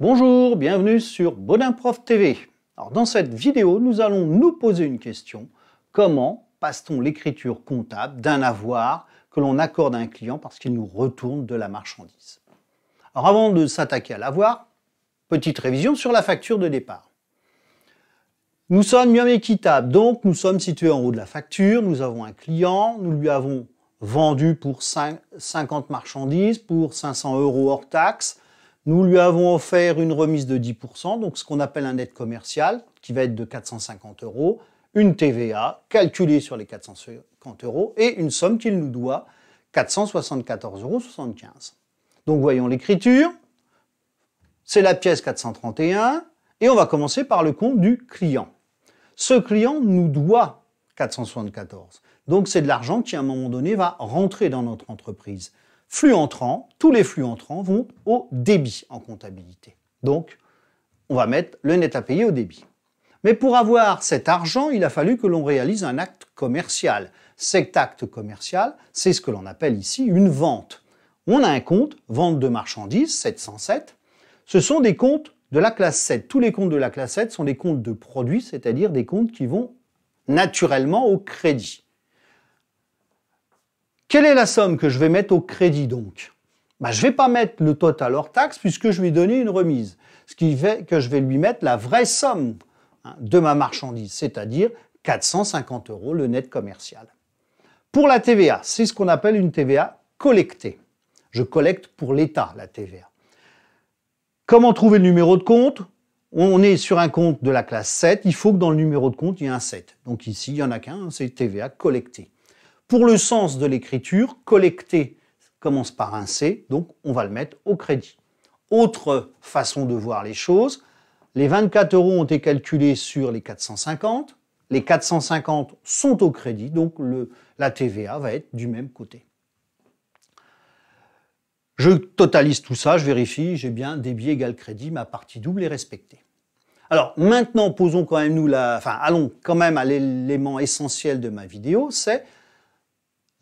Bonjour, bienvenue sur Baudin Prof TV. Alors dans cette vidéo, nous allons nous poser une question. Comment passe-t-on l'écriture comptable d'un avoir que l'on accorde à un client parce qu'il nous retourne de la marchandise Alors avant de s'attaquer à l'avoir, petite révision sur la facture de départ. Nous sommes bien équitables, donc nous sommes situés en haut de la facture, nous avons un client, nous lui avons vendu pour 50 marchandises pour 500 euros hors taxe, nous lui avons offert une remise de 10%, donc ce qu'on appelle un net commercial, qui va être de 450 euros, une TVA calculée sur les 450 euros et une somme qu'il nous doit, 474,75 euros. Donc voyons l'écriture. C'est la pièce 431 et on va commencer par le compte du client. Ce client nous doit 474. Donc c'est de l'argent qui à un moment donné va rentrer dans notre entreprise flux entrants, tous les flux entrants vont au débit en comptabilité. Donc, on va mettre le net à payer au débit. Mais pour avoir cet argent, il a fallu que l'on réalise un acte commercial. Cet acte commercial, c'est ce que l'on appelle ici une vente. On a un compte, vente de marchandises, 707. Ce sont des comptes de la classe 7. Tous les comptes de la classe 7 sont des comptes de produits, c'est-à-dire des comptes qui vont naturellement au crédit. Quelle est la somme que je vais mettre au crédit donc bah, Je ne vais pas mettre le total hors taxe puisque je lui ai donné une remise, ce qui fait que je vais lui mettre la vraie somme hein, de ma marchandise, c'est-à-dire 450 euros le net commercial. Pour la TVA, c'est ce qu'on appelle une TVA collectée. Je collecte pour l'État la TVA. Comment trouver le numéro de compte On est sur un compte de la classe 7, il faut que dans le numéro de compte, il y ait un 7. Donc ici, il n'y en a qu'un, hein, c'est TVA collectée. Pour le sens de l'écriture, collecter commence par un C, donc on va le mettre au crédit. Autre façon de voir les choses, les 24 euros ont été calculés sur les 450. Les 450 sont au crédit, donc le, la TVA va être du même côté. Je totalise tout ça, je vérifie, j'ai bien débit égal crédit, ma partie double est respectée. Alors maintenant, posons quand même nous la, enfin, allons quand même à l'élément essentiel de ma vidéo, c'est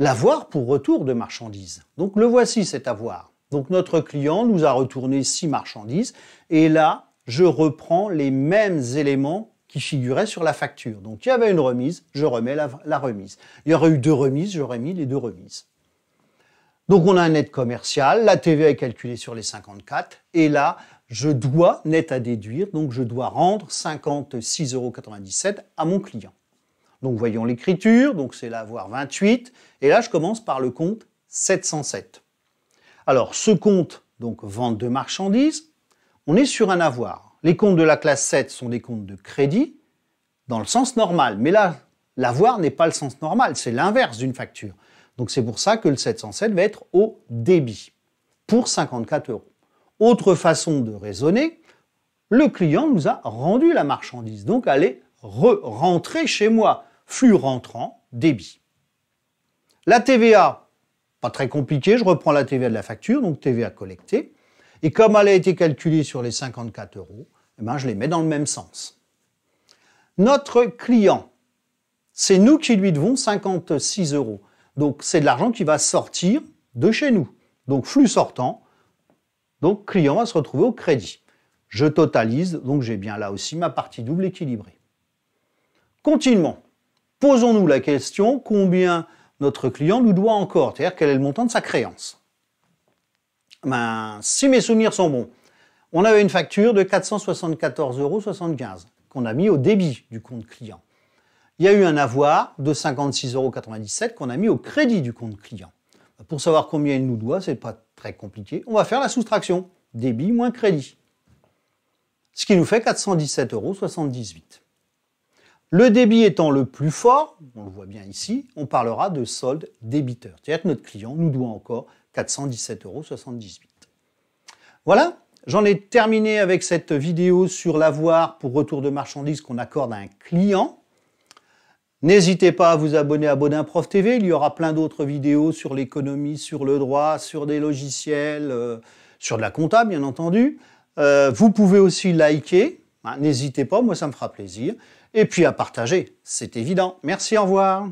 l'avoir pour retour de marchandises. Donc le voici cet avoir. Donc notre client nous a retourné six marchandises et là, je reprends les mêmes éléments qui figuraient sur la facture. Donc il y avait une remise, je remets la, remise. Il y aurait eu deux remises, j'aurais mis les deux remises. Donc on a un net commercial, la TVA est calculée sur les 54, et là, je dois net à déduire, donc je dois rendre 56,97 euros à mon client. Donc voyons l'écriture, donc c'est l'avoir 28, et là je commence par le compte 707. Alors ce compte, donc vente de marchandises, on est sur un avoir. Les comptes de la classe 7 sont des comptes de crédit dans le sens normal, mais là l'avoir n'est pas le sens normal, c'est l'inverse d'une facture. Donc c'est pour ça que le 707 va être au débit pour 54 euros. Autre façon de raisonner, le client nous a rendu la marchandise, donc elle est re-rentrée chez moi flux rentrant, débit. La TVA, pas très compliqué, je reprends la TVA de la facture, donc TVA collectée. Et comme elle a été calculée sur les 54 euros, eh ben je les mets dans le même sens. Notre client, c'est nous qui lui devons 56 euros. Donc c'est de l'argent qui va sortir de chez nous. Donc flux sortant, donc client va se retrouver au crédit. Je totalise, donc j'ai bien là aussi ma partie double équilibrée. Continuons posons-nous la question combien notre client nous doit encore, c'est-à-dire quel est le montant de sa créance. Ben, si mes souvenirs sont bons, on avait une facture de 474,75 euros qu'on a mis au débit du compte client. Il y a eu un avoir de 56,97 euros qu'on a mis au crédit du compte client. Pour savoir combien il nous doit, c'est pas très compliqué. On va faire la soustraction débit moins crédit, ce qui nous fait 417,78 euros. Le débit étant le plus fort, on le voit bien ici, on parlera de solde débiteur. C'est-à-dire que notre client nous doit encore 417,78 euros. Voilà, j'en ai terminé avec cette vidéo sur l'avoir pour retour de marchandises qu'on accorde à un client. N'hésitez pas à vous abonner à Baudin Prof TV, il y aura plein d'autres vidéos sur l'économie, sur le droit, sur des logiciels, euh, sur de la compta bien entendu. Euh, vous pouvez aussi liker, Hein, n'hésitez pas, moi ça me fera plaisir. Et puis à partager, c'est évident. Merci, au revoir.